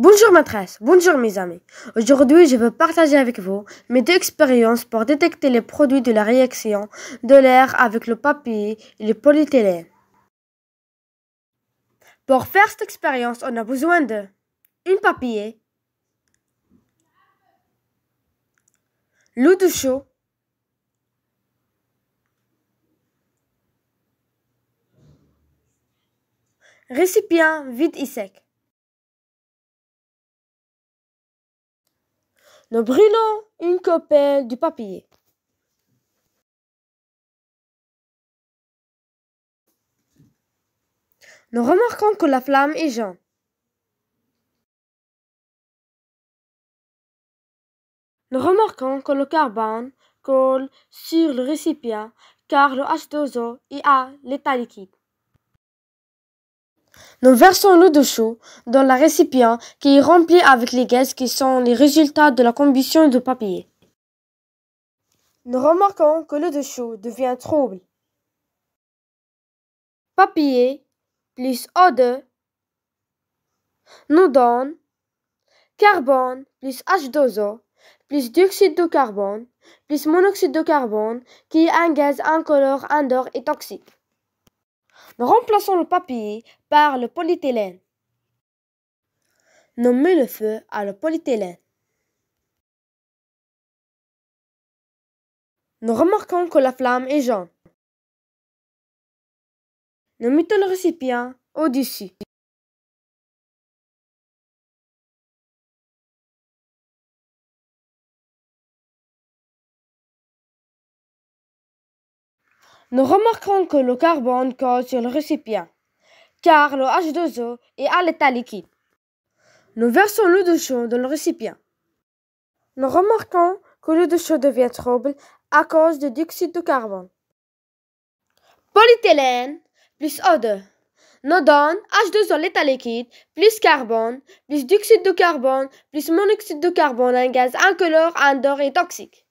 Bonjour maîtresse, bonjour mes amis. Aujourd'hui, je veux partager avec vous mes deux expériences pour détecter les produits de la réaction de l'air avec le papier et le polyéthylène. Pour faire cette expérience, on a besoin de une papier, l'eau de chaud, récipient vide et sec. Nous brûlons une copelle du papier. Nous remarquons que la flamme est jaune. Nous remarquons que le carbone colle sur le récipient car le H2O y a l'état liquide. Nous versons l'eau de chaux dans le récipient qui est rempli avec les gaz qui sont les résultats de la combustion de papier. Nous remarquons que l'eau de chaux devient trouble. Papier plus O2 nous donne carbone plus H2O plus dioxyde de carbone plus monoxyde de carbone qui est un gaz incolore, indoor et toxique. Nous remplaçons le papier par le polyéthylène. mettons le feu à le polyéthylène. Nous remarquons que la flamme est jaune. Nous mettons le récipient au-dessus. Nous remarquons que le carbone colle sur le récipient, car le H2O est à l'état liquide. Nous versons l'eau de chaud dans le récipient. Nous remarquons que l'eau de chaud devient trouble à cause du dioxyde de carbone. Polyéthylène plus O2 nous donne H2O l'état liquide, plus carbone, plus dioxyde de carbone, plus monoxyde de carbone, un gaz incolore, indore et toxique.